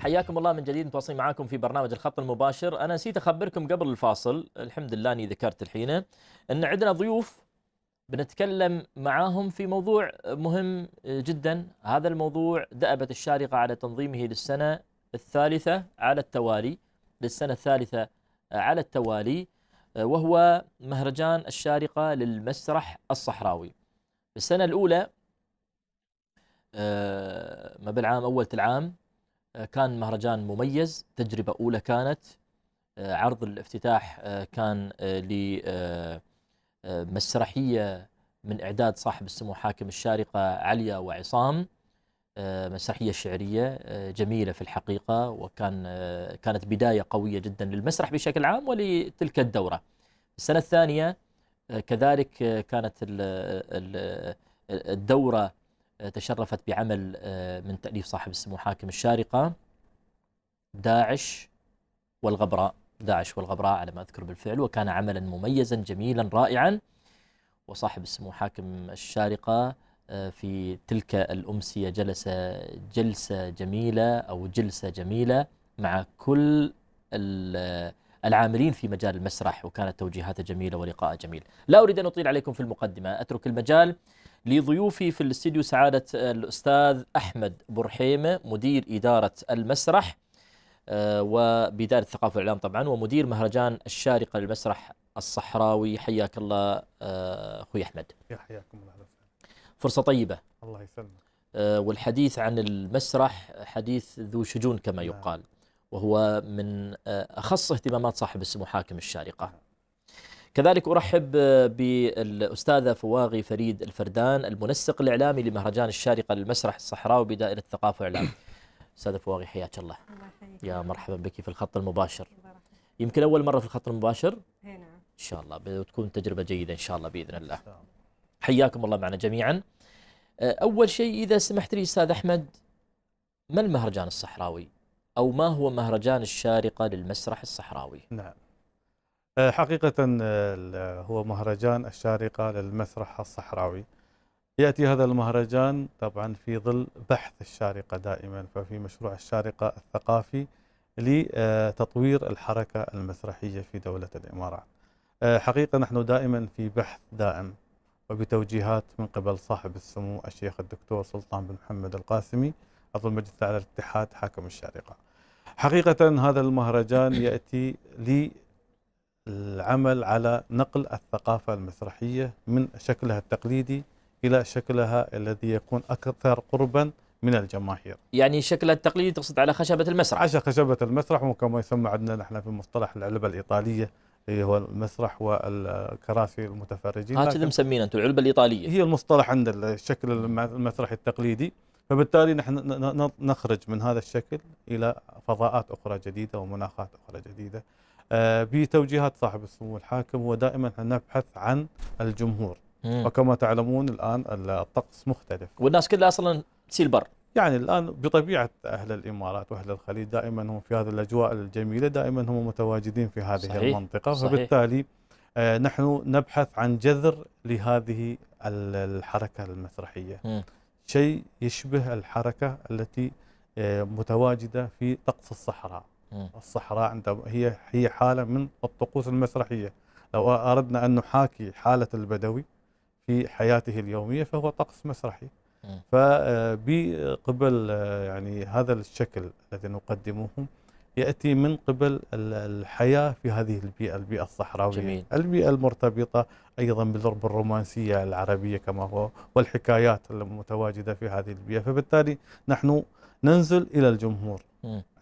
حياكم الله من جديد متواصلين معاكم في برنامج الخط المباشر انا نسيت اخبركم قبل الفاصل الحمد لله اني ذكرت الحين ان عندنا ضيوف بنتكلم معاهم في موضوع مهم جدا هذا الموضوع دأبت الشارقة على تنظيمه للسنة الثالثة على التوالي للسنة الثالثة على التوالي آه، وهو مهرجان الشارقة للمسرح الصحراوي السنة الأولى آه، ما بالعام أول العام آه، كان مهرجان مميز تجربة أولى كانت عرض الافتتاح كان لمسرحية من إعداد صاحب السمو حاكم الشارقة عليا وعصام آه، مسرحيه شعريه آه، جميله في الحقيقه وكان آه، كانت بدايه قويه جدا للمسرح بشكل عام ولتلك الدوره. السنه الثانيه كذلك كانت الدوره تشرفت بعمل من تاليف صاحب السمو حاكم الشارقه داعش والغبراء داعش والغبراء على ما اذكر بالفعل وكان عملا مميزا جميلا رائعا وصاحب السمو حاكم الشارقه آه، في تلك الأمسية جلس جلسة جميلة أو جلسة جميلة مع كل العاملين في مجال المسرح وكانت توجيهاته جميلة ولقاء جميل لا أريد أن أطيل عليكم في المقدمة أترك المجال لضيوفي في الاستديو سعادة الأستاذ أحمد برحيمة مدير إدارة المسرح آه، وبدار الثقافة والإعلام طبعا ومدير مهرجان الشارقة للمسرح الصحراوي حياك الله آه، أخوي أحمد حياكم الله فرصه طيبه الله يسلمك آه، والحديث عن المسرح حديث ذو شجون كما نعم. يقال وهو من آه، اخص اهتمامات صاحب السمو حاكم الشارقه نعم. كذلك ارحب بالاستاذه فواغي فريد الفردان المنسق الاعلامي لمهرجان الشارقه للمسرح الصحراوي بدائره الثقافه والاعلام استاذه فواغي حياك الله يا مرحبا بك في الخط المباشر يمكن اول مره في الخط المباشر نعم ان شاء الله بتكون تجربه جيده ان شاء الله باذن الله حياكم الله معنا جميعا أه، أول شيء إذا سمحت لي أستاذ أحمد ما المهرجان الصحراوي أو ما هو مهرجان الشارقة للمسرح الصحراوي نعم أه، حقيقة أه، هو مهرجان الشارقة للمسرح الصحراوي يأتي هذا المهرجان طبعا في ظل بحث الشارقة دائما ففي مشروع الشارقة الثقافي لتطوير الحركة المسرحية في دولة الإمارات حقيقة نحن دائما في بحث دائم وبتوجيهات من قبل صاحب السمو الشيخ الدكتور سلطان بن محمد القاسمي عضو المجلس على الاتحاد حاكم الشارقة حقيقة هذا المهرجان يأتي للعمل على نقل الثقافة المسرحية من شكلها التقليدي إلى شكلها الذي يكون أكثر قرباً من الجماهير يعني شكل التقليدي تقصد على خشبة المسرح على خشبة المسرح وكما يسمى عندنا نحن في مصطلح العلبة الإيطالية اللي هو المسرح والكراسي المتفرجين اللي مسمينه انتم العلبه الايطاليه هي المصطلح عند الشكل المسرحي التقليدي فبالتالي نحن نخرج من هذا الشكل الى فضاءات اخرى جديده ومناخات اخرى جديده آه، بتوجيهات صاحب السمو الحاكم ودائما نبحث عن الجمهور وكما تعلمون الان الطقس مختلف والناس كلها اصلا تسيل بر يعني الان بطبيعه اهل الامارات واهل الخليج دائما هم في هذه الاجواء الجميله دائما هم متواجدين في هذه صحيح. المنطقه صحيح. فبالتالي آه نحن نبحث عن جذر لهذه الحركه المسرحيه م. شيء يشبه الحركه التي آه متواجده في طقس الصحراء م. الصحراء عندما هي هي حاله من الطقوس المسرحيه لو اردنا ان نحاكي حاله البدوي في حياته اليوميه فهو طقس مسرحي فبقبل آه، آه، يعني هذا الشكل الذي نقدمه ياتي من قبل الحياه في هذه البيئه البيئه الصحراويه جميل. البيئه المرتبطه ايضا بالرومانسيه العربيه كما هو والحكايات المتواجده في هذه البيئه فبالتالي نحن ننزل الى الجمهور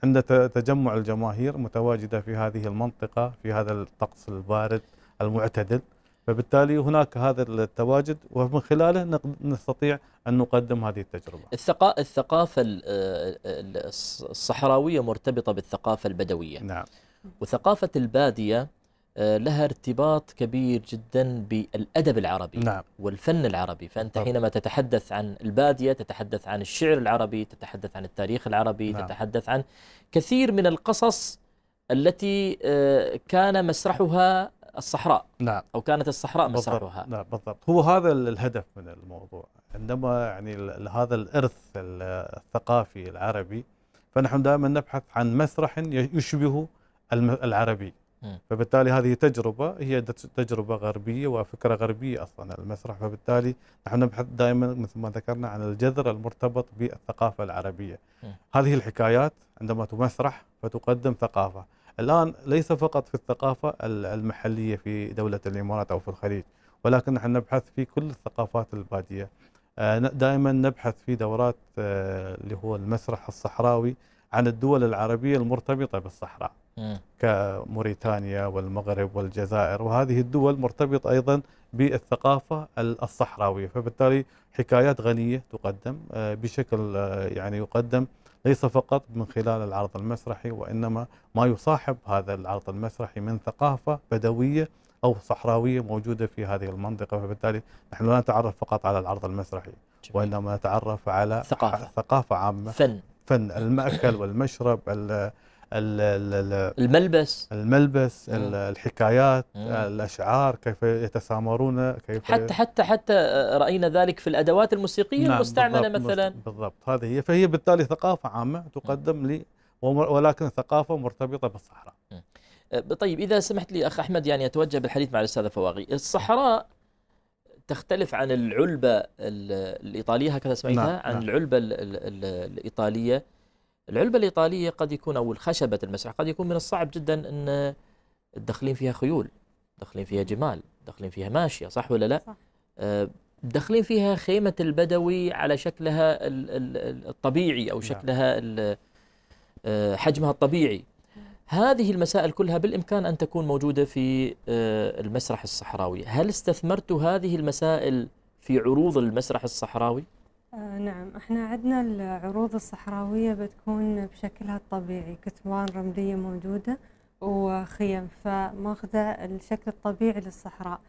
عند تجمع الجماهير متواجده في هذه المنطقه في هذا الطقس البارد المعتدل فبالتالي هناك هذا التواجد ومن خلاله نستطيع ان نقدم هذه التجربه. الثقا الثقافه الصحراويه مرتبطه بالثقافه البدويه. نعم. وثقافه الباديه آه، لها ارتباط كبير جدا بالادب العربي نعم. والفن العربي فانت طب. حينما تتحدث عن الباديه تتحدث عن الشعر العربي تتحدث عن التاريخ العربي نعم. تتحدث عن كثير من القصص التي آه، كان مسرحها الصحراء نعم او كانت الصحراء مسرحها نعم بالضبط هو هذا الهدف من الموضوع عندما يعني هذا الارث الثقافي العربي فنحن دائما نبحث عن مسرح يشبه العربي فبالتالي هذه تجربة هي تجربة غربية وفكرة غربية أصلا المسرح فبالتالي نحن نبحث دائما مثل ما ذكرنا عن الجذر المرتبط بالثقافة العربية هذه الحكايات عندما تمسرح فتقدم ثقافة الآن ليس فقط في الثقافة المحلية في دولة الإمارات أو في الخليج ولكن نحن نبحث في كل الثقافات البادية آه، دائما نبحث في دورات آه، اللي هو المسرح الصحراوي عن الدول العربية المرتبطة بالصحراء كموريتانيا والمغرب والجزائر وهذه الدول مرتبطة أيضا بالثقافة الصحراوية فبالتالي حكايات غنية تقدم آه، بشكل يعني يقدم ليس فقط من خلال العرض المسرحي وإنما ما يصاحب هذا العرض المسرحي من ثقافة بدوية أو صحراوية موجودة في هذه المنطقة فبالتالي نحن لا نتعرف فقط على العرض المسرحي وإنما نتعرف على ثقافة, ثقافة عامة فن فن المأكل والمشرب الملبس الملبس مم. الحكايات مم. الاشعار كيف يتسامرون كيف حتى حتى حتى راينا ذلك في الادوات الموسيقيه نعم المستعمله مثلا بالضبط هذه هي فهي بالتالي ثقافه عامه تقدم لي ولكن ثقافه مرتبطه بالصحراء أه، طيب اذا سمحت لي اخ احمد يعني اتوجه بالحديث مع الاستاذه فواغي الصحراء تختلف عن العلبه الايطاليه هكذا سميتها نعم. عن نعم. العلبه الايطاليه العلبه الايطاليه قد يكون او الخشبه المسرح قد يكون من الصعب جدا ان تدخلين فيها خيول داخلين فيها جمال داخلين فيها ماشيه صح ولا لا صح. آه، داخلين فيها خيمه البدوي على شكلها الطبيعي او نعم. شكلها آه، حجمها الطبيعي هذه المسائل كلها بالامكان ان تكون موجوده في آه، المسرح الصحراوي هل استثمرت هذه المسائل في عروض المسرح الصحراوي آه، نعم احنا عندنا العروض الصحراويه بتكون بشكلها الطبيعي كتوان رمليه موجوده وخيم فماخذه الشكل الطبيعي للصحراء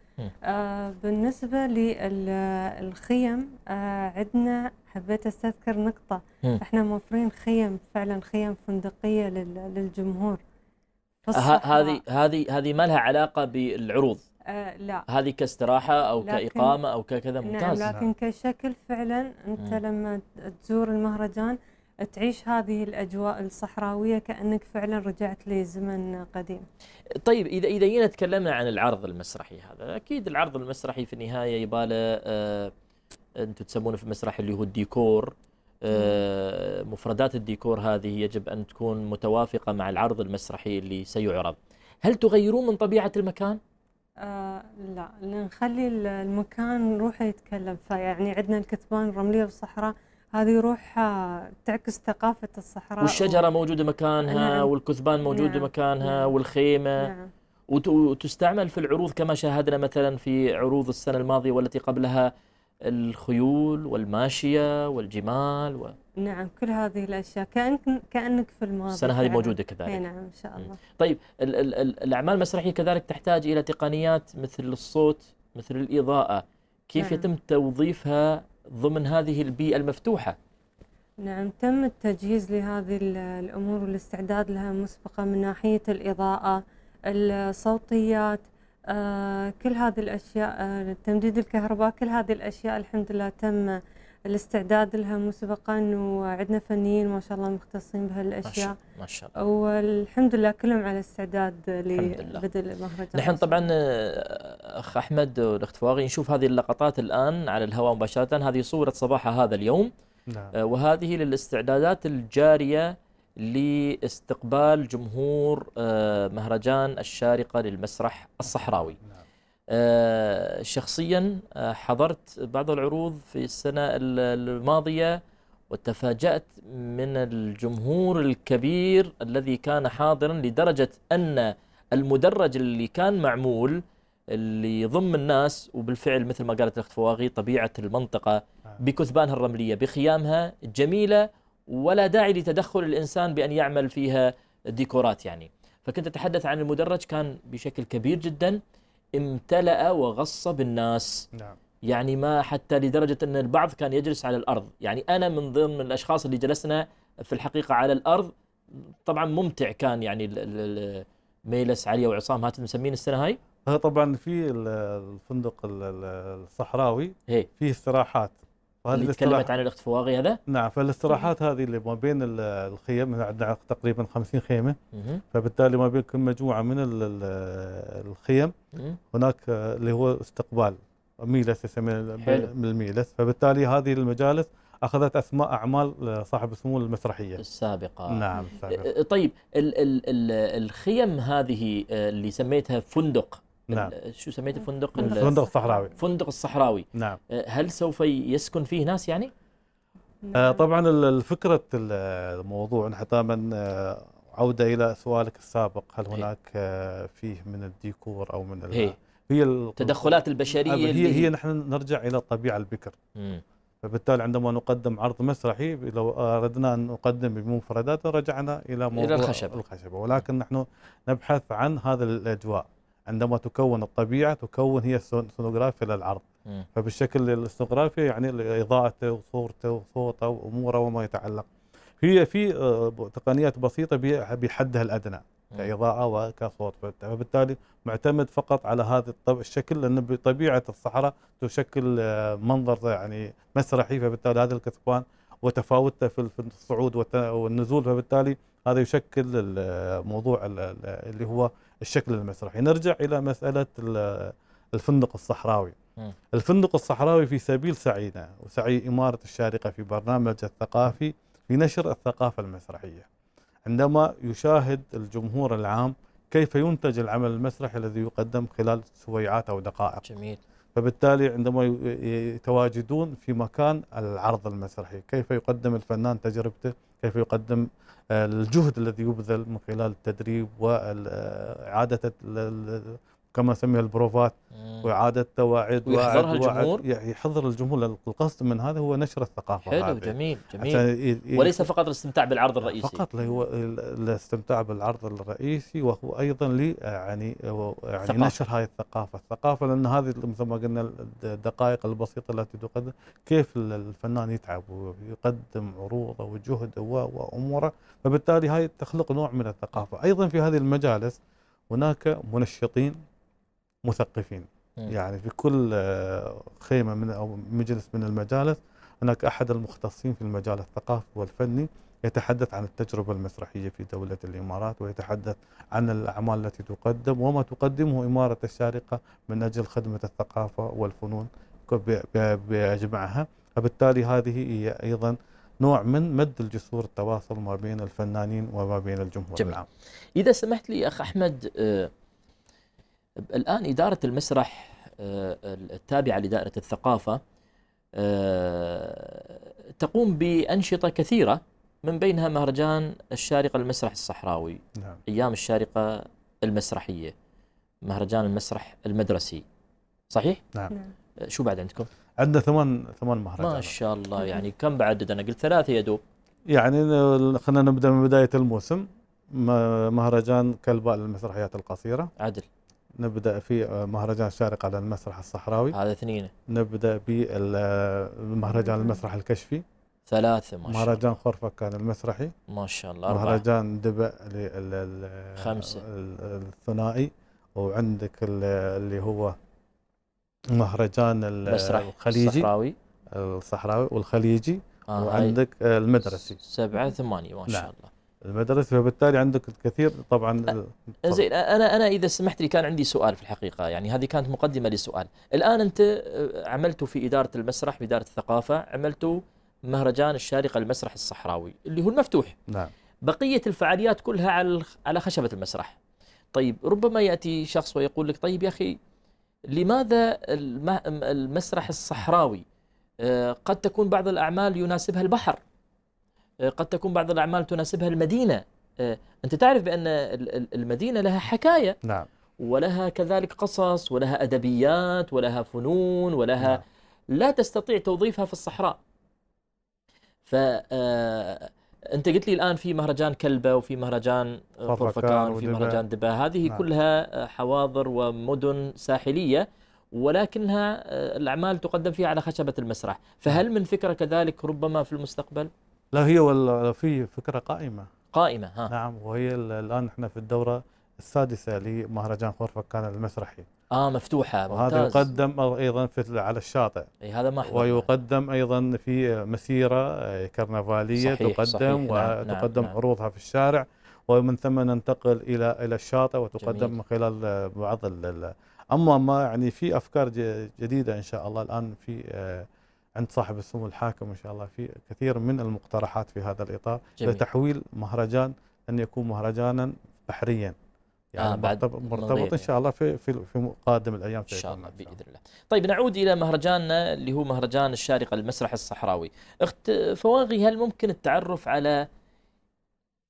آه بالنسبه للخيم آه عندنا حبيت استذكر نقطه م. احنا موفرين خيم فعلا خيم فندقيه للجمهور هذه هذه هذه ما لها علاقه بالعروض آه، لا هذه كاستراحة أو لكن كإقامة أو ككذا نعم، ممتاز نعم لكن كشكل فعلا أنت مم. لما تزور المهرجان تعيش هذه الاجواء الصحراويه كانك فعلا رجعت لزمن قديم. طيب اذا اذا جينا تكلمنا عن العرض المسرحي هذا، اكيد العرض المسرحي في النهايه يباله آه انتم تسمونه في المسرح اللي هو الديكور آه مفردات الديكور هذه يجب ان تكون متوافقه مع العرض المسرحي اللي سيعرض. هل تغيرون من طبيعه المكان؟ آه، لا نخلي المكان روحه يتكلم فيعني عندنا الكتبان الرمليه والصحراء هذه روح آه، تعكس ثقافه الصحراء والشجره و... موجوده مكانها نعم. والكثبان موجوده نعم. مكانها نعم. والخيمه نعم. وتستعمل في العروض كما شاهدنا مثلا في عروض السنه الماضيه والتي قبلها الخيول والماشيه والجمال و... نعم كل هذه الاشياء كانك كانك في الماضي السنه هذه موجوده كذلك إيه نعم ان شاء الله طيب ال ال ال الاعمال المسرحيه كذلك تحتاج الى تقنيات مثل الصوت مثل الاضاءه كيف نعم. يتم توظيفها ضمن هذه البيئه المفتوحه نعم تم التجهيز لهذه الامور والاستعداد لها مسبقا من ناحيه الاضاءه الصوتيات آه، كل هذه الأشياء آه، تمديد الكهرباء كل هذه الأشياء الحمد لله تم الاستعداد لها مسبقا وعندنا فنيين ما شاء الله مختصين بهالاشياء ما شاء الله والحمد لله كلهم على استعداد لبدء المهرجان نحن طبعا آه، اخ احمد والاخت فواغي نشوف هذه اللقطات الان على الهواء مباشره هذه صورة صباح هذا اليوم نعم. وهذه للاستعدادات الجاريه لاستقبال جمهور آه، مهرجان الشارقة للمسرح الصحراوي نعم. آه، شخصيا آه، حضرت بعض العروض في السنة الماضية وتفاجأت من الجمهور الكبير الذي كان حاضرا لدرجة أن المدرج اللي كان معمول اللي يضم الناس وبالفعل مثل ما قالت الاخت فواغي طبيعه المنطقه نعم. بكثبانها الرمليه بخيامها جميله ولا داعي لتدخل الإنسان بأن يعمل فيها ديكورات يعني فكنت أتحدث عن المدرج كان بشكل كبير جدا امتلأ وغص بالناس نعم. يعني ما حتى لدرجة أن البعض كان يجلس على الأرض يعني أنا من ضمن الأشخاص اللي جلسنا في الحقيقة على الأرض طبعا ممتع كان يعني ميلس علي وعصام هات مسمين السنة هاي طبعا في الفندق الصحراوي إيه. فيه استراحات وهذه اللي تكلمت عن الاختفواغي هذا نعم فالاستراحات هذه اللي ما بين الخيم عندنا تقريبا 50 خيمه مم. فبالتالي ما بين كل مجموعه من الخيم مم. هناك اللي هو استقبال ميلس يسميه بالميلس فبالتالي هذه المجالس اخذت اسماء اعمال آه، صاحب السمو المسرحيه السابقه نعم السابقة. طيب ال ال ال الخيم هذه آه، اللي سميتها فندق نعم. شو سميته فندق نعم. الفندق الصحراوي فندق الصحراوي نعم أه، هل سوف يسكن فيه ناس يعني؟ نعم. أه، طبعا الفكرة الموضوع انحطاما أه، عودة إلى سؤالك السابق هل إيه. هناك فيه من الديكور أو من إيه. هي, هي التدخلات البشرية هي, هي نحن نرجع إلى الطبيعة البكر مم. فبالتالي عندما نقدم عرض مسرحي لو أردنا أن نقدم بمفردات رجعنا إلى موضوع إلى ولكن نحن نبحث عن هذا الأجواء عندما تكون الطبيعه تكون هي السونوغرافيا للعرض فبالشكل السونوغرافيا يعني اضاءته وصورته وصوته واموره وما يتعلق هي في آه، تقنيات بسيطه بحدها الادنى كاضاءه وكصوت فبالتالي معتمد فقط على هذا الشكل لان بطبيعه الصحراء تشكل آه، منظر يعني مسرحي فبالتالي هذا الكثبان وتفاوته في الصعود والنزول فبالتالي هذا يشكل الموضوع اللي هو الشكل المسرحي نرجع إلى مسألة الفندق الصحراوي الفندق الصحراوي في سبيل سعينا وسعي إمارة الشارقة في برنامج الثقافي في نشر الثقافة المسرحية عندما يشاهد الجمهور العام كيف ينتج العمل المسرحي الذي يقدم خلال سويعات أو دقائق جميل فبالتالي عندما يتواجدون في مكان العرض المسرحي كيف يقدم الفنان تجربته كيف يقدم آه، الجهد الذي يبذل من خلال التدريب وإعادة آه، كما نسميها البروفات واعاده تواعد ويحضرها الجمهور يحضر الجمهور القصد من هذا هو نشر الثقافه حلو هذه. جميل جميل وليس فقط الاستمتاع بالعرض الرئيسي فقط هو الاستمتاع بالعرض الرئيسي وهو ايضا لي يعني يعني ثقافة. نشر هذه الثقافه الثقافه لان هذه مثل ما قلنا الدقائق البسيطه التي تقدم كيف الفنان يتعب ويقدم عروضه وجهده واموره فبالتالي هاي تخلق نوع من الثقافه ايضا في هذه المجالس هناك منشطين مثقفين يعني في كل آه، خيمه من او مجلس من المجالس هناك احد المختصين في المجال الثقافي والفني يتحدث عن التجربه المسرحيه في دوله الامارات ويتحدث عن الاعمال التي تقدم وما تقدمه اماره الشارقه من اجل خدمه الثقافه والفنون باجمعها فبالتالي هذه هي ايضا نوع من مد الجسور التواصل ما بين الفنانين وما بين الجمهور جميل. العام. اذا سمحت لي اخ احمد آه، الآن إدارة المسرح آه، التابعة لدائرة الثقافة آه، تقوم بأنشطة كثيرة من بينها مهرجان الشارقة المسرح الصحراوي نعم. أيام الشارقة المسرحية مهرجان المسرح المدرسي صحيح؟ نعم, نعم. آه، شو بعد عندكم؟ عندنا ثمان ثمان مهرجانات ما شاء الله يعني كم بعدد أنا قلت ثلاثة يا دوب يعني خلينا نبدأ من بداية الموسم مهرجان كلباء للمسرحيات القصيرة عدل نبدا في آه، مهرجان الشارق على المسرح الصحراوي هذا اثنين نبدا بمهرجان آه، المسرح الكشفي ثلاثة ما شاء الله مهرجان خرفة كان المسرحي ما شاء الله أربعة. مهرجان دبأ خمسة الثنائي وعندك اللي هو مهرجان الخليجي الصحراوي الصحراوي والخليجي آه وعندك آه، المدرسي سبعة ثمانية ما شاء نعم. الله المدرسه فبالتالي عندك الكثير طبعا زين انا انا اذا سمحت لي كان عندي سؤال في الحقيقه يعني هذه كانت مقدمه لسؤال الان انت عملت في اداره المسرح باداره الثقافه عملت مهرجان الشارقه المسرح الصحراوي اللي هو المفتوح نعم بقيه الفعاليات كلها على على خشبه المسرح طيب ربما ياتي شخص ويقول لك طيب يا اخي لماذا المسرح الصحراوي قد تكون بعض الاعمال يناسبها البحر آه، قد تكون بعض الأعمال تناسبها المدينة آه، أنت تعرف بأن المدينة لها حكاية نعم ولها كذلك قصص ولها أدبيات ولها فنون ولها نعم. لا تستطيع توظيفها في الصحراء آه، انت قلت لي الآن في مهرجان كلبة وفي مهرجان طرفكان وفي مهرجان دبا هذه نعم. كلها حواضر ومدن ساحلية ولكنها الأعمال تقدم فيها على خشبة المسرح فهل نعم. من فكرة كذلك ربما في المستقبل؟ لا هي ولا في فكره قائمه قائمه ها نعم وهي الان احنا في الدوره السادسه لمهرجان خورفكان المسرحي اه مفتوحه ممتاز وهذا يقدم ايضا في على الشاطئ اي هذا ما ويقدم ايضا في مسيره كرنفاليه صحيح تقدم صحيح نعم، وتقدم نعم عروضها في الشارع ومن ثم ننتقل الى الى الشاطئ وتقدم جميل. من خلال بعض اما ما يعني في افكار جديده ان شاء الله الان في آه، عند صاحب السمو الحاكم ان شاء الله في كثير من المقترحات في هذا الاطار جميل. لتحويل مهرجان ان يكون مهرجانا بحريا يعني آه بعد مرتبط ان شاء الله في في, في قادم الايام ان شاء الله باذن الله. طيب نعود الى مهرجاننا اللي هو مهرجان الشارقه المسرح الصحراوي. اخت فواغي هل ممكن التعرف على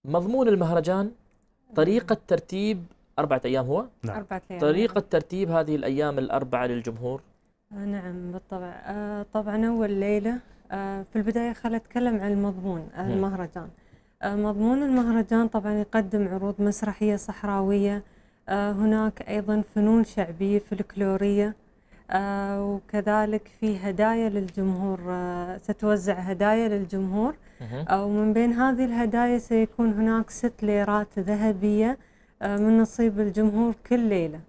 مضمون المهرجان؟ طريقه ترتيب اربعه ايام هو؟ نعم. أربعة أيام. طريقه ترتيب هذه الايام الاربعه للجمهور؟ نعم بالطبع آه، طبعا أول ليلة آه، في البداية خلينا نتكلم عن المضمون آه، نعم. المهرجان مضمون المهرجان طبعا يقدم عروض مسرحية صحراوية هناك أيضا فنون شعبية فلكلورية وكذلك في هدايا للجمهور ستوزع هدايا للجمهور ومن بين هذه الهدايا سيكون هناك ست ليرات ذهبية من نصيب الجمهور كل ليلة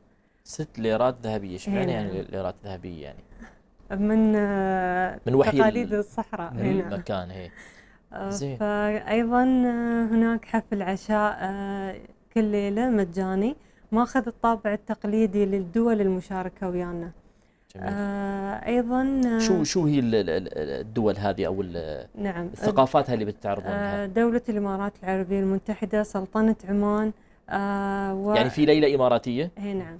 ست ليرات ذهبية ايش معنى إيه، يعني نعم. ليرات ذهبية يعني؟ من من وحي تقاليد الصحراء من هنا. إيه، نعم. المكان هي إيه. آه، زين فأيضا آه، هناك حفل عشاء آه، كل ليلة مجاني ماخذ الطابع التقليدي للدول المشاركة ويانا جميل. ايضا شو شو هي الدول هذه او نعم الثقافات اللي بتتعرضون لها؟ دوله الامارات العربيه المتحده، سلطنه عمان و... يعني في ليله اماراتيه؟ اي نعم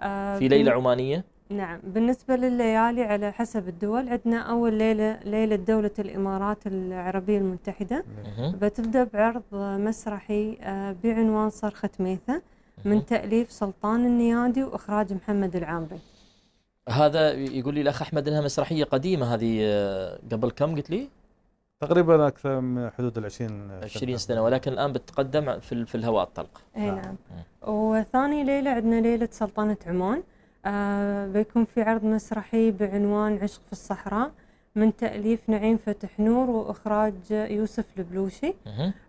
آه، في ليله عمانيه نعم بالنسبه لليالي على حسب الدول عندنا اول ليله ليله دوله الامارات العربيه المتحده بتبدا بعرض مسرحي آه، بعنوان صرخه ميثه من تاليف سلطان النيادي واخراج محمد العامري هذا يقول لي الاخ احمد انها مسرحيه قديمه هذه آه، قبل كم قلت لي تقريبا اكثر من حدود ال 20 20 سنه ولكن الان بتتقدم في في الهواء الطلق اي نعم, نعم. وثاني ليله عندنا ليله سلطنه عمان آه بيكون في عرض مسرحي بعنوان عشق في الصحراء من تاليف نعيم فتح نور واخراج يوسف البلوشي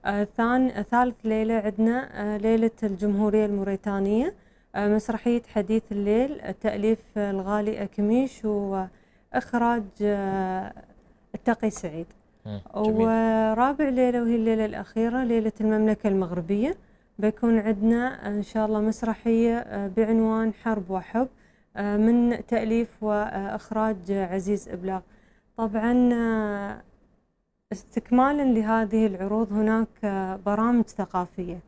آه ثان ثالث ليله عندنا آه ليله الجمهوريه الموريتانيه آه مسرحيه حديث الليل تاليف الغالي اكميش واخراج آه التقي سعيد ورابع ليله وهي الليله الاخيره ليله المملكه المغربيه بيكون عندنا ان شاء الله مسرحيه آه، بعنوان حرب وحب آه، من تاليف واخراج عزيز ابلاغ طبعا آه، استكمالا لهذه العروض هناك برامج ثقافيه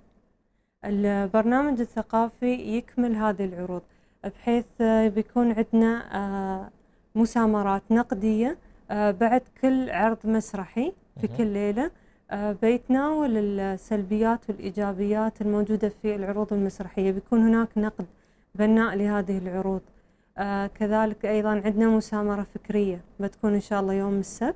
البرنامج الثقافي يكمل هذه العروض بحيث بيكون عندنا مسامرات نقديه آه، بعد كل عرض مسرحي في كل ليله آه، بيتناول السلبيات والايجابيات الموجوده في العروض المسرحيه بيكون هناك نقد بناء لهذه العروض آه، كذلك ايضا عندنا مسامره فكريه بتكون ان شاء الله يوم السبت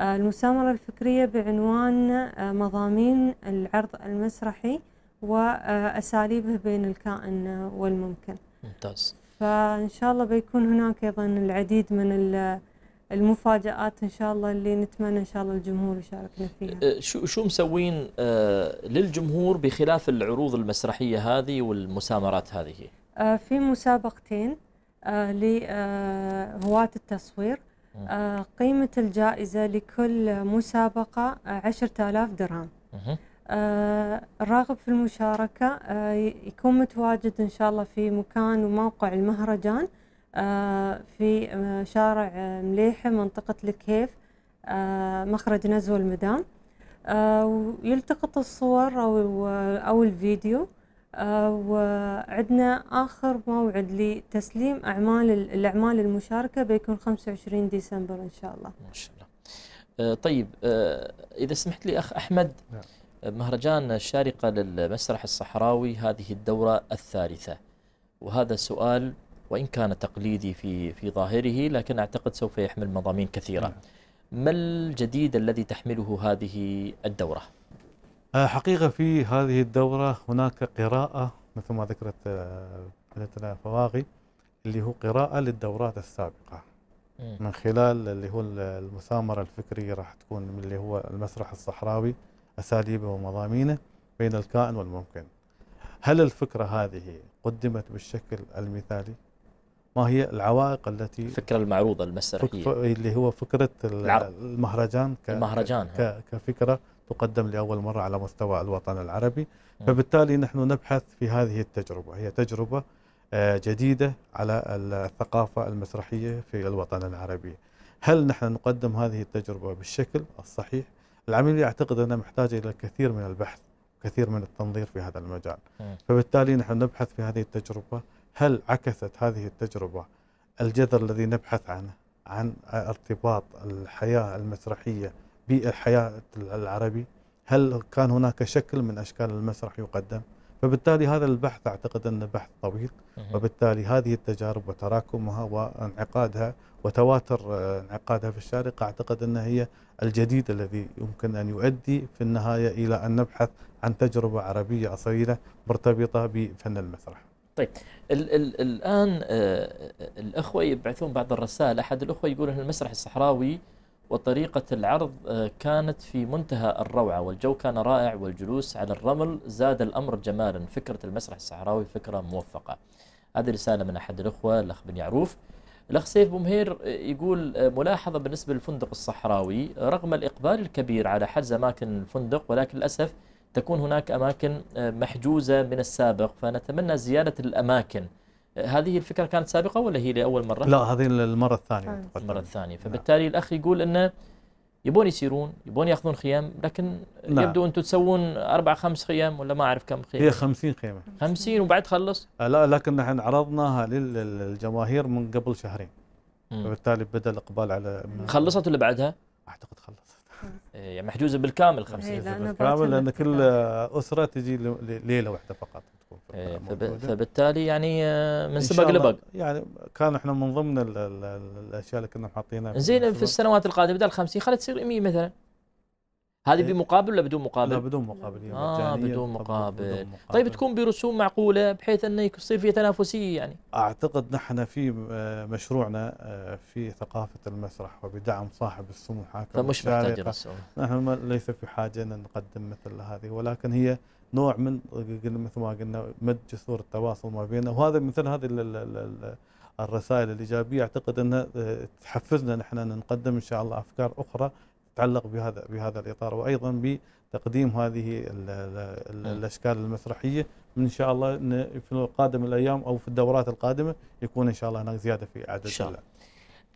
المسامره الفكريه بعنوان مضامين العرض المسرحي واساليبه بين الكائن والممكن ممتاز فان شاء الله بيكون هناك ايضا العديد من المفاجآت إن شاء الله اللي نتمنى إن شاء الله الجمهور يشاركنا فيها أه، شو شو مسوين أه، للجمهور بخلاف العروض المسرحية هذه والمسامرات هذه أه، في مسابقتين لهواة التصوير قيمة الجائزة لكل مسابقة 10000 درهم الراغب في المشاركة يكون متواجد إن شاء الله في مكان وموقع المهرجان آه، في آه، شارع آه، مليحة منطقة الكيف مخرج نزو المدام ويلتقط الصور أو, الفيديو وعندنا آخر موعد لتسليم أعمال الأعمال المشاركة بيكون 25 ديسمبر إن شاء الله ما شاء الله طيب إذا سمحت لي أخ أحمد نعم. مهرجان الشارقة للمسرح الصحراوي هذه الدورة الثالثة وهذا سؤال وإن كان تقليدي في في ظاهره لكن أعتقد سوف يحمل مضامين كثيرة نعم. ما الجديد الذي تحمله هذه الدورة؟ آه، حقيقة في هذه الدورة هناك قراءة مثل ما ذكرت آه، بنتنا فواغي اللي هو قراءة للدورات السابقة من خلال اللي هو المثامرة الفكرية راح تكون من اللي هو المسرح الصحراوي أساليبه ومضامينه بين الكائن والممكن هل الفكرة هذه قدمت بالشكل المثالي ما هي العوائق التي الفكره المعروضه المسرحيه اللي هو فكره المهرجان ك المهرجان ك كفكره تقدم لاول مره على مستوى الوطن العربي فبالتالي نحن نبحث في هذه التجربه هي تجربه آه، جديده على الثقافه المسرحيه في الوطن العربي هل نحن نقدم هذه التجربه بالشكل الصحيح العميل يعتقد انها محتاجه الى الكثير من البحث كثير من التنظير في هذا المجال فبالتالي نحن نبحث في هذه التجربه هل عكست هذه التجربة الجذر الذي نبحث عنه عن ارتباط الحياة المسرحية بالحياة العربي هل كان هناك شكل من أشكال المسرح يقدم فبالتالي هذا البحث أعتقد أنه بحث طويل وبالتالي هذه التجارب وتراكمها وانعقادها وتواتر انعقادها في الشارقة أعتقد أنها هي الجديد الذي يمكن أن يؤدي في النهاية إلى أن نبحث عن تجربة عربية أصيلة مرتبطة بفن المسرح طيب الـ الـ الان آه، آه، الاخوه يبعثون بعض الرسائل احد الاخوه يقول ان المسرح الصحراوي وطريقة العرض آه، كانت في منتهى الروعة والجو كان رائع والجلوس على الرمل زاد الأمر جمالا فكرة المسرح الصحراوي فكرة موفقة هذه رسالة من أحد الأخوة الأخ بن يعروف الأخ سيف بومهير يقول ملاحظة بالنسبة للفندق الصحراوي رغم الإقبال الكبير على حجز أماكن الفندق ولكن للأسف تكون هناك أماكن آه، محجوزة من السابق فنتمنى زيادة الأماكن آه، هذه الفكرة كانت سابقة ولا هي لأول مرة؟ لا هذه المرة الثانية المرة الثانية نعم. فبالتالي الأخ يقول أنه يبون يسيرون يبون ياخذون خيام لكن نعم. يبدو انتم تسوون اربع خمس خيام ولا ما اعرف كم خيام هي 50 خيمه 50 وبعد تخلص آه، لا لكن نحن عرضناها للجماهير من قبل شهرين وبالتالي بدا الاقبال على خلصت ولا بعدها؟ اعتقد خلصت إيه، يعني محجوزه بالكامل 50 إيه، بالكامل لان كل اسره تجي ليله واحده فقط تكون إيه، فبالتالي يعني آه، من سبق لبق يعني كان احنا من ضمن الاشياء اللي كنا حاطينها زين في السنوات القادمه بدل 50 خلت تصير 100 مثلا هذه إيه. بمقابل ولا بدون مقابل؟ لا بدون مقابل آه بدون مقابل. بدون مقابل طيب تكون برسوم معقوله بحيث انه يصير فيها تنافسيه يعني اعتقد نحن في آه، مشروعنا آه، في ثقافه المسرح وبدعم صاحب السمو حاكم فمش محتاج رسوم نحن ليس في حاجه ان نقدم مثل هذه ولكن هي نوع من مثل ما قلنا مد جسور التواصل ما بيننا وهذا مثل هذه الرسائل الايجابيه اعتقد انها آه، تحفزنا نحن ان نقدم ان شاء الله افكار اخرى تتعلق بهذا بهذا الاطار وايضا بتقديم هذه الـ الـ نعم. الاشكال المسرحيه من ان شاء الله في القادم الايام او في الدورات القادمه يكون ان شاء الله هناك زياده في عدد إن شاء الله.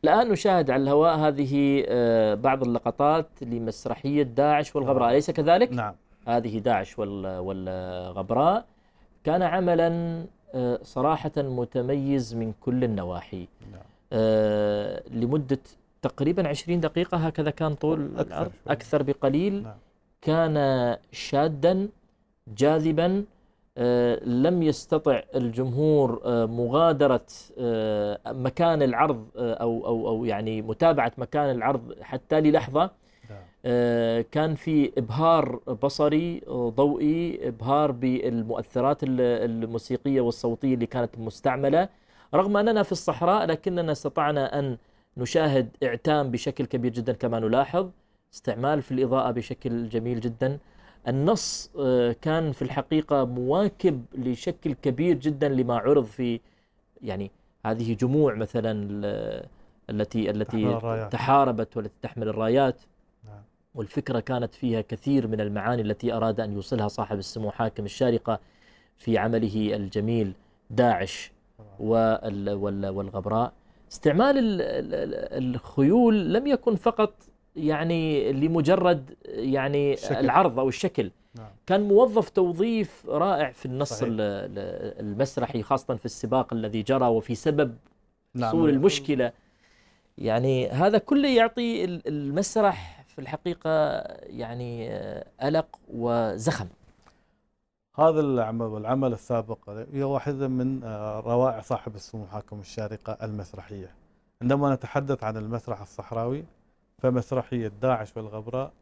الآن نشاهد على الهواء هذه آه، بعض اللقطات لمسرحية داعش والغبراء أليس كذلك؟ نعم هذه داعش والغبراء كان عملا آه، صراحة متميز من كل النواحي نعم. آه، لمدة تقريبا 20 دقيقة هكذا كان طول أكثر شوي. أكثر بقليل نعم. كان شادا جاذبا آه لم يستطع الجمهور آه مغادرة آه مكان العرض آه، أو أو أو يعني متابعة مكان العرض حتى للحظة نعم. آه، كان في إبهار بصري ضوئي إبهار بالمؤثرات الموسيقية والصوتية اللي كانت مستعملة رغم أننا في الصحراء لكننا استطعنا أن نشاهد اعتام بشكل كبير جدا كما نلاحظ استعمال في الإضاءة بشكل جميل جدا النص آه، كان في الحقيقة مواكب لشكل كبير جدا لما عرض في يعني هذه جموع مثلا التي التي تحاربت والتي تحمل الرايات نعم. والفكرة كانت فيها كثير من المعاني التي أراد أن يوصلها صاحب السمو حاكم الشارقة في عمله الجميل داعش والغبراء استعمال الخيول لم يكن فقط يعني لمجرد يعني شكل. العرض او الشكل نعم. كان موظف توظيف رائع في النص صحيح. المسرحي خاصه في السباق الذي جرى وفي سبب نعم. المشكله يعني هذا كله يعطي المسرح في الحقيقه يعني قلق آه، وزخم هذا العمل والعمل السابق هي واحدة من آه، روائع صاحب السمو حاكم الشارقة المسرحية عندما نتحدث عن المسرح الصحراوي فمسرحية داعش والغبراء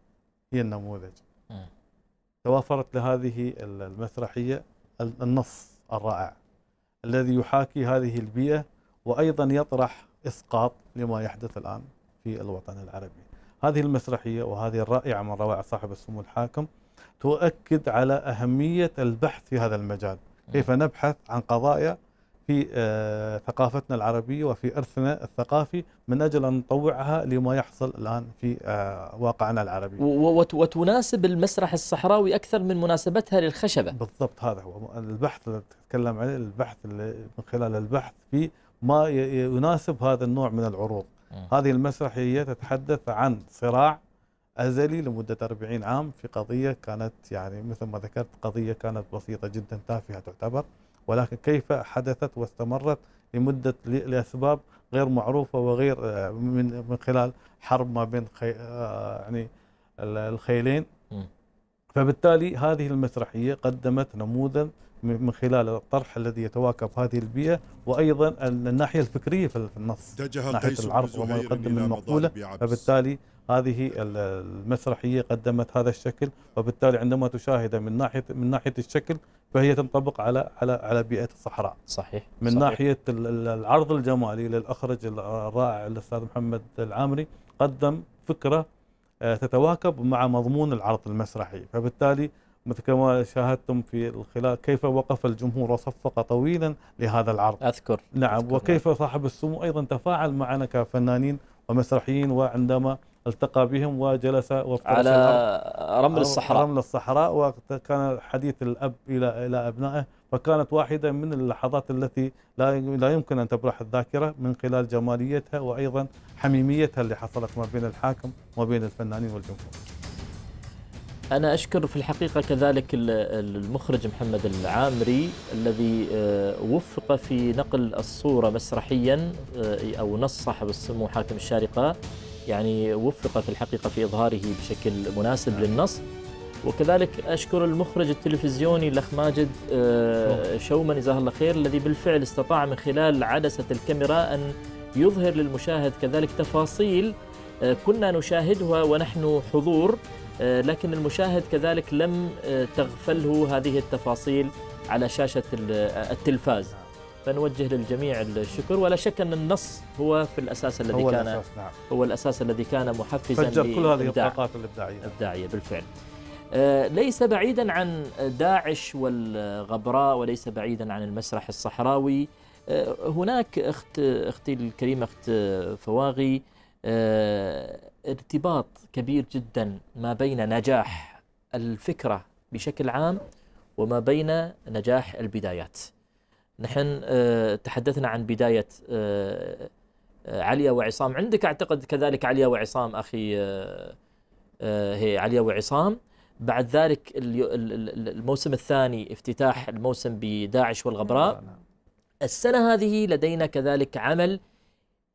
هي النموذج توافرت لهذه المسرحية النص الرائع الذي يحاكي هذه البيئة وأيضا يطرح إسقاط لما يحدث الآن في الوطن العربي هذه المسرحية وهذه الرائعة من روائع صاحب السمو الحاكم تؤكد على أهمية البحث في هذا المجال كيف نبحث عن قضايا في آه، ثقافتنا العربية وفي إرثنا الثقافي من أجل أن نطوعها لما يحصل الآن في آه، واقعنا العربي وتناسب المسرح الصحراوي أكثر من مناسبتها للخشبة بالضبط هذا هو البحث اللي تتكلم عليه البحث من خلال البحث في ما يناسب هذا النوع من العروض هذه المسرحية تتحدث عن صراع أزلي لمدة 40 عام في قضية كانت يعني مثل ما ذكرت قضية كانت بسيطة جدا تافهة تعتبر ولكن كيف حدثت واستمرت لمدة لأسباب غير معروفة وغير آه، من من خلال حرب ما بين خي آه، يعني الخيلين فبالتالي هذه المسرحية قدمت نموذج من خلال الطرح الذي يتواكب هذه البيئة وأيضا الناحية الفكرية في النص ناحية العرض وما يقدم من مقولة فبالتالي هذه المسرحيه قدمت هذا الشكل وبالتالي عندما تشاهد من ناحيه من ناحيه الشكل فهي تنطبق على على على بيئه الصحراء صحيح من صحيح. ناحيه العرض الجمالي للاخرج الرائع الاستاذ محمد العامري قدم فكره آه، تتواكب مع مضمون العرض المسرحي فبالتالي مثل كما شاهدتم في الخلال كيف وقف الجمهور وصفق طويلا لهذا العرض أذكر نعم أذكر وكيف صاحب السمو أيضا تفاعل معنا كفنانين ومسرحيين وعندما التقى بهم وجلس وفق على رمل الصحراء رمل الصحراء وكان حديث الاب الى الى ابنائه فكانت واحده من اللحظات التي لا لا يمكن ان تبرح الذاكره من خلال جماليتها وايضا حميميتها اللي حصلت ما بين الحاكم وبين الفنانين والجمهور. انا اشكر في الحقيقه كذلك المخرج محمد العامري الذي آه، وفق في نقل الصوره مسرحيا آه، او نص صاحب السمو حاكم الشارقه يعني وفق في الحقيقة في إظهاره بشكل مناسب نعم. للنص وكذلك أشكر المخرج التلفزيوني الأخ ماجد آه، شومن جزاه الله خير الذي بالفعل استطاع من خلال عدسة الكاميرا أن يظهر للمشاهد كذلك تفاصيل آه، كنا نشاهدها ونحن حضور آه، لكن المشاهد كذلك لم تغفله هذه التفاصيل على شاشة التلفاز فنوجه للجميع الشكر ولا شك ان النص هو في الاساس الذي هو كان الأساس نعم. هو الاساس الذي كان محفزا فجر كل هذه الطاقات الابداعيه الابداعيه بالفعل آه، ليس بعيدا عن داعش والغبراء وليس بعيدا عن المسرح الصحراوي آه، هناك اخت اختي الكريمه اخت فواغي آه، ارتباط كبير جدا ما بين نجاح الفكره بشكل عام وما بين نجاح البدايات نحن آه، تحدثنا عن بداية آه، آه، عليا وعصام عندك أعتقد كذلك عليا وعصام أخي هي عليا وعصام بعد ذلك الموسم الثاني افتتاح الموسم بداعش والغبراء نعم. السنة هذه لدينا كذلك عمل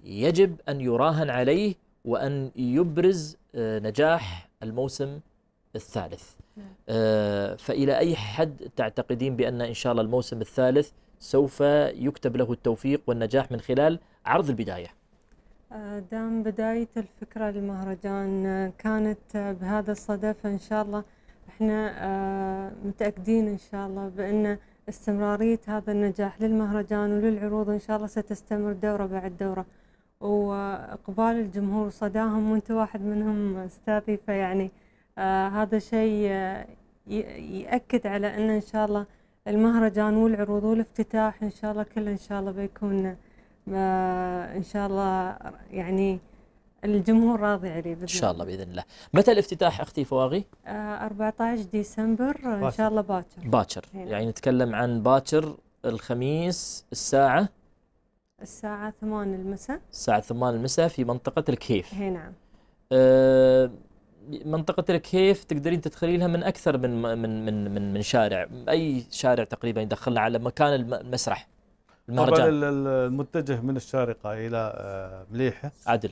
يجب أن يراهن عليه وأن يبرز نجاح الموسم الثالث نعم. فإلى أي حد تعتقدين بأن إن شاء الله الموسم الثالث سوف يكتب له التوفيق والنجاح من خلال عرض البداية آه، دام بداية الفكرة للمهرجان آه، كانت آه، بهذا الصدى فإن شاء الله احنا متأكدين إن شاء الله بأن استمرارية هذا النجاح للمهرجان وللعروض إن شاء الله ستستمر دورة بعد دورة وإقبال الجمهور وصداهم وأنت واحد منهم أستاذي فيعني هذا شيء يأكد على أن إن شاء الله المهرجان والعروض والافتتاح ان شاء الله كله ان شاء الله بيكون آه، ان شاء الله يعني الجمهور راضي عليه باذن ان شاء الله باذن الله متى الافتتاح اختي فواغي 14 آه، ديسمبر ان شاء الله باكر باكر إيه. يعني نتكلم عن باكر الخميس الساعه الساعه 8 المساء الساعه 8 المساء في منطقه الكيف اي نعم أه منطقة الكهيف تقدرين تدخلينها من أكثر من من من من, من شارع أي شارع تقريبا يدخلنا على مكان المسرح المهرجان طبعا المتجه من الشارقة إلى آه، مليحة عدل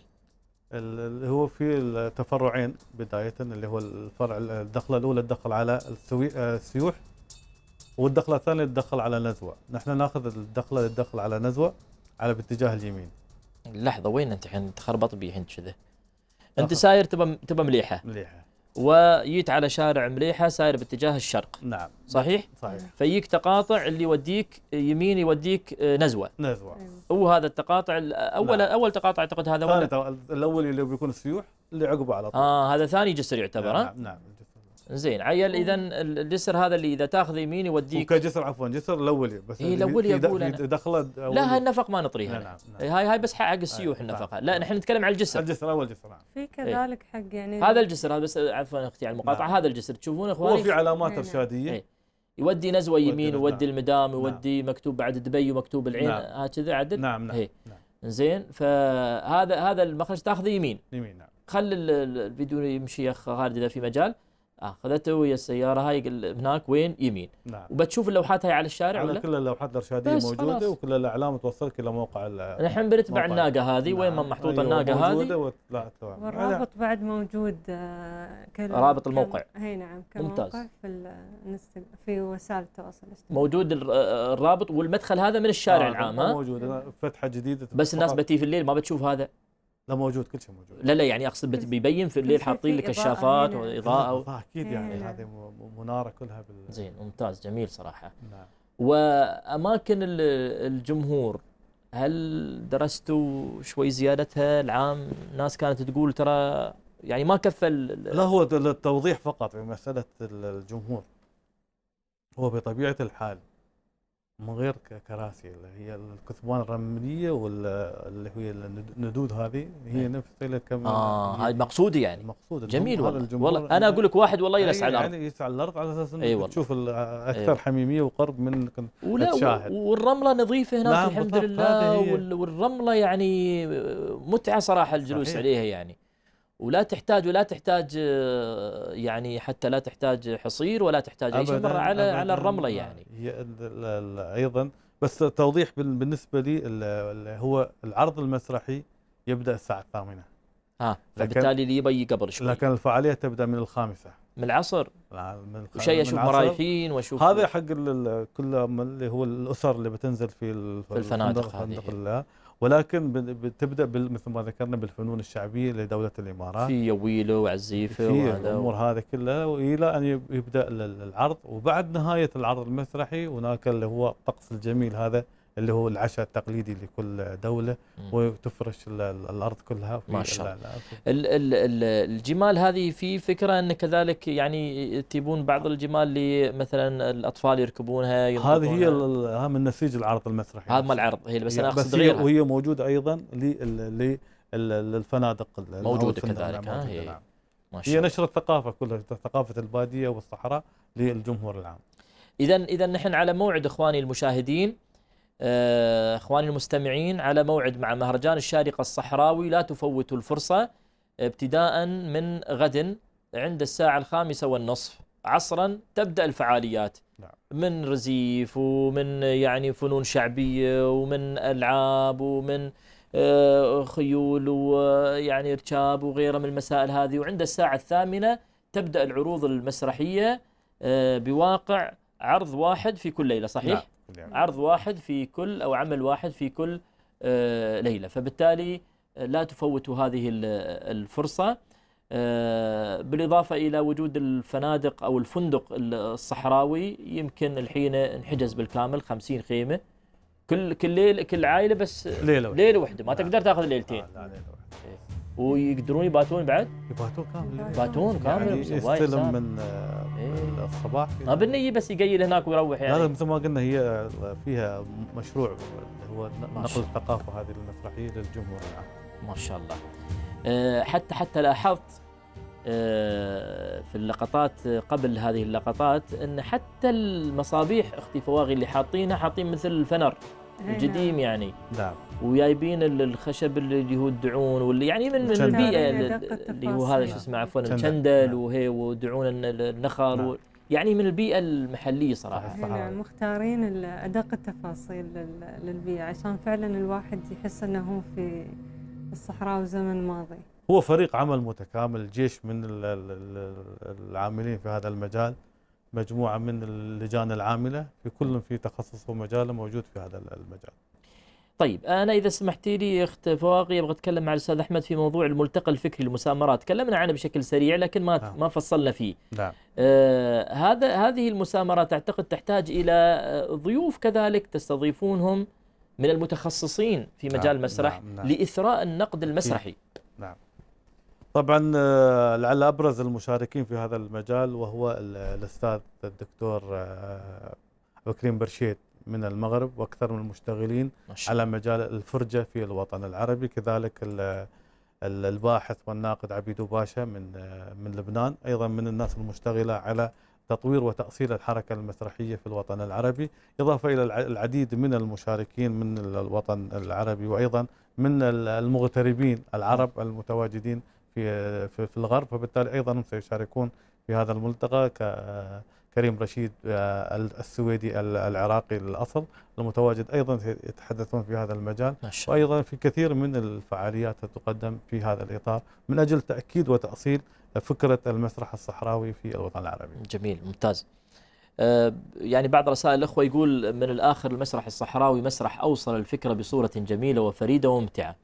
اللي هو في التفرعين بداية اللي هو الفرع الدخلة الأولى تدخل على آه، السيوح والدخلة الثانية تدخل على نزوة نحن ناخذ الدخلة اللي تدخل على نزوة على باتجاه اليمين لحظة وين أنت الحين تخربط بي الحين كذا انت ساير تبى تبى مليحه مليحه وجيت على شارع مليحه ساير باتجاه الشرق نعم صحيح؟ صحيح فيك تقاطع اللي يوديك يمين يوديك آه، نزوه نزوه أيوه. هو هذا التقاطع اول نعم. اول تقاطع اعتقد هذا ثاني الاول اللي بيكون السيوح اللي عقبه على طول اه هذا ثاني جسر يعتبر نعم نعم زين عيل اذا الجسر هذا اللي اذا تاخذ يمين يوديك وكجسر عفوا جسر الاولي بس إيه الاولي يقول انا دخله لا هاي النفق ما نطريها نعم, نعم. هاي هاي بس حق السيوح آه، آه، النفقه آه. لا نحن نتكلم عن الجسر الجسر اول جسر نعم في إيه. كذلك حق يعني هذا الجسر هذا بس عفوا اختي على المقاطعه نعم. هذا الجسر تشوفون اخواني هو في علامات إيه، نعم. ارشاديه إيه. يودي نزوه يمين ويودي نعم. المدام ويودي نعم. مكتوب بعد دبي ومكتوب العين هكذا عدل نعم نعم, زين فهذا هذا المخرج تاخذه يمين يمين نعم خل الفيديو يمشي يا اخ خالد اذا في مجال اخذته ويا السياره هاي هناك وين يمين نعم. وبتشوف اللوحات هاي على الشارع على ولا؟ كل اللوحات الارشاديه موجوده خلاص. وكل الاعلام توصلك الى موقع الحين بنتبع الناقه هذه نعم. وين ما نعم. محطوطه أيوة الناقه هذه والرابط بعد موجود آه، كل رابط الموقع اي نعم ممتاز في في وسائل التواصل الاجتماعي موجود آه، آه، الرابط والمدخل هذا من الشارع آه العام ها موجود فتحه جديده بس الناس بتيجي في الليل ما بتشوف هذا لا موجود كل شيء موجود لا لا يعني اقصد بيبين في الليل حاطين لك كشافات واضاءه و... اكيد يعني إيه. هذه مناره كلها بال... زين ممتاز جميل صراحه نعم واماكن الجمهور هل درستوا شوي زيادتها العام ناس كانت تقول ترى يعني ما كفى لا هو التوضيح فقط في يعني مساله الجمهور هو بطبيعه الحال من غير كراسي اللي هي الكثبان الرمليه واللي هي الندود هذه هي إيه. نفسها كم اه هاي مقصوده يعني مقصوده جميل والله والله انا اقول لك واحد والله يسعى إيه، الارض يعني يسعى الارض على اساس انه أيوة تشوف إيه اكثر أيوة حميميه وقرب من ولا تشاهد والرمله نظيفه هناك الحمد لله والرمله يعني متعه صراحه الجلوس عليها يعني ولا تحتاج ولا تحتاج آه، يعني حتى لا تحتاج حصير ولا تحتاج اي شيء على أبداً على الرمله يعني ايضا بس توضيح بالنسبه لي هو العرض المسرحي يبدا الساعه الثامنه ها فبالتالي اللي يبي قبل شوي لكن الفعاليه تبدا من الخامسه من العصر من وشيء اشوف مرايحين واشوف هذا حق كل اللي هو الاسر اللي بتنزل في, في الفنادق, الفنادق هذه ولكن بتبدا مثل ما ذكرنا بالفنون الشعبيه لدوله الامارات في يويله وعزيفه في الامور هذه كلها الى ان يبدا العرض وبعد نهايه العرض المسرحي هناك اللي هو الطقس الجميل هذا اللي هو العشاء التقليدي لكل دوله وتفرش الارض كلها في ما شاء الله الجمال هذه في فكره ان كذلك يعني تيبون بعض الجمال اللي مثلا الاطفال يركبونها هذه هي ها من نسيج العرض المسرحي هذا ما العرض هي بس انا اقصد غيرها وهي موجوده ايضا للفنادق موجوده كذلك ها نعم. هي هي نشر الثقافه كلها ثقافه الباديه والصحراء للجمهور العام اذا اذا نحن على موعد اخواني المشاهدين آه، اخواني المستمعين على موعد مع مهرجان الشارقه الصحراوي لا تفوتوا الفرصه ابتداء من غد عند الساعه الخامسه والنصف عصرا تبدا الفعاليات نعم. من رزيف ومن يعني فنون شعبيه ومن العاب ومن آه، خيول ويعني ركاب وغيره من المسائل هذه وعند الساعه الثامنه تبدا العروض المسرحيه آه، بواقع عرض واحد في كل ليله صحيح؟ نعم. يعني. عرض واحد في كل أو عمل واحد في كل آه، ليلة فبالتالي آه، لا تفوتوا هذه الفرصة آه، بالإضافة إلى وجود الفنادق أو الفندق الصحراوي يمكن الحين نحجز بالكامل 50 خيمة كل كل ليله كل عائلة بس ليلة واحدة, ليلة واحدة. ما تقدر تاخذ ليلتين لا ليلة واحدة. إيه. ويقدرون يباتون بعد؟ يباتون كامل يباتون كامل يعني يستلم من آه، إيه. الصباح ما بدنا بس يقيل هناك ويروح يعني لا مثل ما قلنا هي آه، فيها مشروع هو نقل الثقافه هذه المسرحيه للجمهور العام ما شاء الله آه، حتى حتى لاحظت في اللقطات قبل هذه اللقطات ان حتى المصابيح اختي فواغي اللي حاطينها حاطين مثل الفنر القديم نعم. يعني نعم ويايبين الخشب اللي هو الدعون واللي يعني من من البيئه اللي هو هذا شو اسمه عفوا الشندل نعم. وهي ودعون النخل نعم. يعني من البيئه المحليه صراحه نعم مختارين ادق التفاصيل للبيئه عشان فعلا الواحد يحس انه هو في الصحراء وزمن ماضي هو فريق عمل متكامل جيش من العاملين في هذا المجال مجموعه من اللجان العامله في كل في تخصصه ومجاله موجود في هذا المجال. طيب انا اذا سمحتي لي اخت فواقي ابغى اتكلم مع الاستاذ احمد في موضوع الملتقى الفكري للمسامرات، تكلمنا عنه بشكل سريع لكن ما نعم. ما فصلنا فيه. نعم. آه هذا هذه المسامرات اعتقد تحتاج الى آه، ضيوف كذلك تستضيفونهم من المتخصصين في مجال نعم، المسرح نعم. نعم. لاثراء النقد المسرحي. نعم. طبعا آه، لعل ابرز المشاركين في هذا المجال وهو الاستاذ الدكتور آه، بكريم برشيد من المغرب واكثر من المشتغلين ماشي. على مجال الفرجه في الوطن العربي كذلك الباحث والناقد عبيدو باشا من آه، من لبنان ايضا من الناس المشتغله على تطوير وتاصيل الحركه المسرحيه في الوطن العربي اضافه الى العديد من المشاركين من الوطن العربي وايضا من المغتربين العرب المتواجدين في في الغرب فبالتالي ايضا سيشاركون في هذا الملتقى كريم رشيد آه، السويدي العراقي الاصل المتواجد ايضا يتحدثون في هذا المجال وايضا في كثير من الفعاليات تقدم في هذا الاطار من اجل تاكيد وتاصيل فكره المسرح الصحراوي في الوطن العربي. جميل ممتاز. آه، يعني بعض رسائل الاخوه يقول من الاخر المسرح الصحراوي مسرح اوصل الفكره بصوره جميله وفريده وممتعه.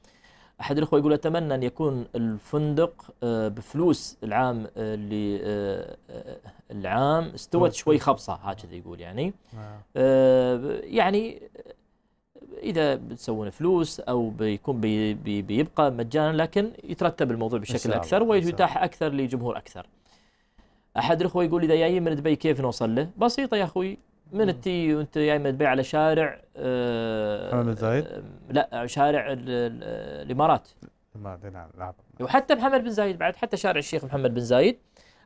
احد الاخوه يقول اتمنى ان يكون الفندق آه، بفلوس العام آه، اللي آه، العام استوت شوي خبصه هكذا يقول يعني نعم. يعني اذا بتسوون فلوس او بيكون بي بي بيبقى مجانا لكن يترتب الموضوع بشكل اكثر ويتاح اكثر لجمهور اكثر احد الاخوه يقول اذا جايين من دبي كيف نوصل له بسيطه يا اخوي من تي وانت يا يعني تبيع على شارع محمد آه، زايد آه، لا شارع الامارات الامارات نعم وحتى محمد بن زايد بعد حتى شارع الشيخ محمد بن زايد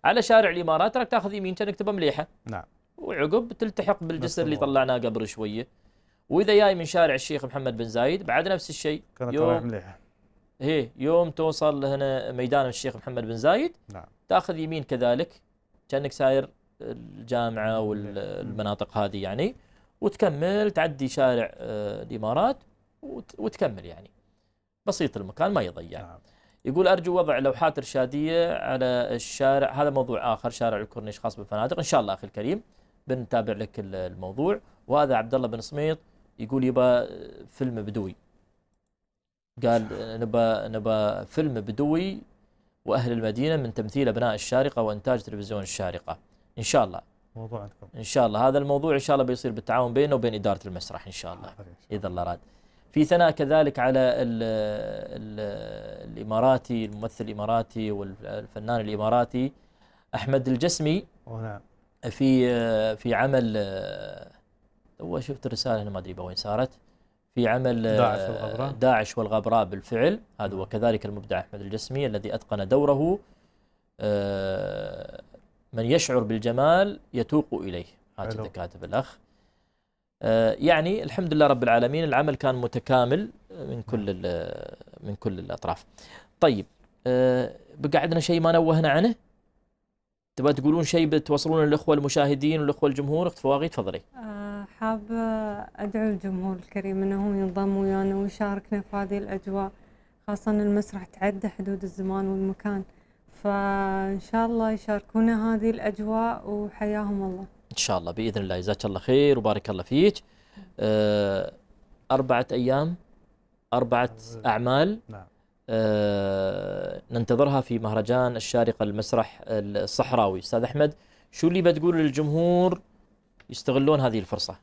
على شارع الامارات راك تاخذ يمين كانك تبى مليحه نعم وعقب تلتحق بالجسر اللي طلعناه قبل شويه واذا جاي من شارع الشيخ محمد بن زايد بعد نفس الشيء كانت يوم مليحه هي يوم توصل هنا ميدان الشيخ محمد بن زايد نعم تاخذ يمين كذلك كانك ساير الجامعه والمناطق هذه يعني وتكمل تعدي شارع آه، الامارات وتكمل يعني بسيط المكان ما يضيع نعم. يقول ارجو وضع لوحات ارشاديه على الشارع هذا موضوع اخر شارع الكورنيش خاص بالفنادق ان شاء الله اخي الكريم بنتابع لك الموضوع وهذا عبد الله بن سميط يقول يبى آه، فيلم بدوي قال نبى آه، نبى فيلم بدوي واهل المدينه من تمثيل ابناء الشارقه وانتاج تلفزيون الشارقه ان شاء الله موضوع عندكم ان شاء الله هذا الموضوع ان شاء الله بيصير بالتعاون بينه وبين اداره المسرح ان شاء الله آخرين. اذا الله راد في ثناء كذلك على الـ الـ الاماراتي الممثل الاماراتي والفنان الاماراتي احمد الجسمي نعم في في عمل تو شفت الرساله هنا ما ادري وين صارت في عمل داعش والغبراء داعش والغبراء بالفعل هذا وكذلك نعم. المبدع احمد الجسمي الذي اتقن دوره آه، من يشعر بالجمال يتوق إليه هكذا كاتب الأخ آه، يعني الحمد لله رب العالمين العمل كان متكامل من كل نعم. من كل الأطراف طيب آه، بقى عندنا شيء ما نوهنا عنه تبغى تقولون شيء بتوصلون للإخوة المشاهدين والإخوة الجمهور فواغي تفضلي آه، حاب أدعو الجمهور الكريم أنهم ينضم ويانا ويشاركنا في هذه الأجواء خاصة المسرح تعدى حدود الزمان والمكان فان شاء الله يشاركونا هذه الاجواء وحياهم الله ان شاء الله باذن الله جزاك الله خير وبارك الله فيك آه، اربعه ايام اربعه اعمال نعم أه ننتظرها في مهرجان الشارقه المسرح الصحراوي استاذ احمد شو اللي بتقول للجمهور يستغلون هذه الفرصه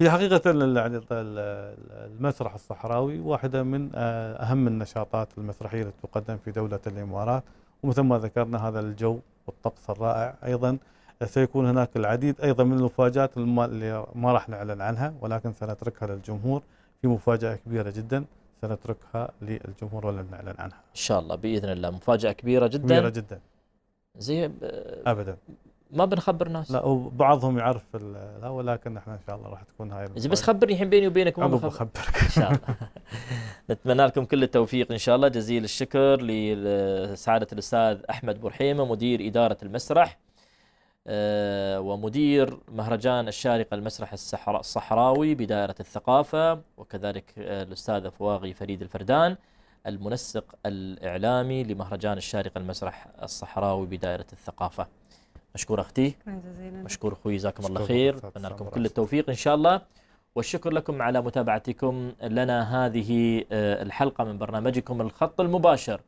هي حقيقة يعني المسرح الصحراوي واحدة من آه، أهم النشاطات المسرحية التي تقدم في دولة الإمارات ومثل ما ذكرنا هذا الجو والطقس الرائع أيضا سيكون هناك العديد أيضا من المفاجآت اللي ما راح نعلن عنها ولكن سنتركها للجمهور في مفاجأة كبيرة جدا سنتركها للجمهور ولن نعلن عنها إن شاء الله بإذن الله مفاجأة كبيرة جدا كبيرة جدا زي ب... أبدا ما بنخبر ناس لا وبعضهم يعرف لا ولكن احنا ان شاء الله راح تكون هاي المفارق. بس خبرني الحين بيني وبينك ما بخبرك ان شاء الله نتمنى لكم كل التوفيق ان شاء الله جزيل الشكر لسعاده الاستاذ احمد برحيمه مدير اداره المسرح آه، ومدير مهرجان الشارقة المسرح الصحراوي بدائرة الثقافة وكذلك آه، الأستاذة فواغي فريد الفردان المنسق الإعلامي لمهرجان الشارقة المسرح الصحراوي بدائرة الثقافة مشكور اختي مشكور اخوي جزاكم الله خير اتمنى لكم كل التوفيق ان شاء الله والشكر لكم على متابعتكم لنا هذه آه، الحلقه من برنامجكم الخط المباشر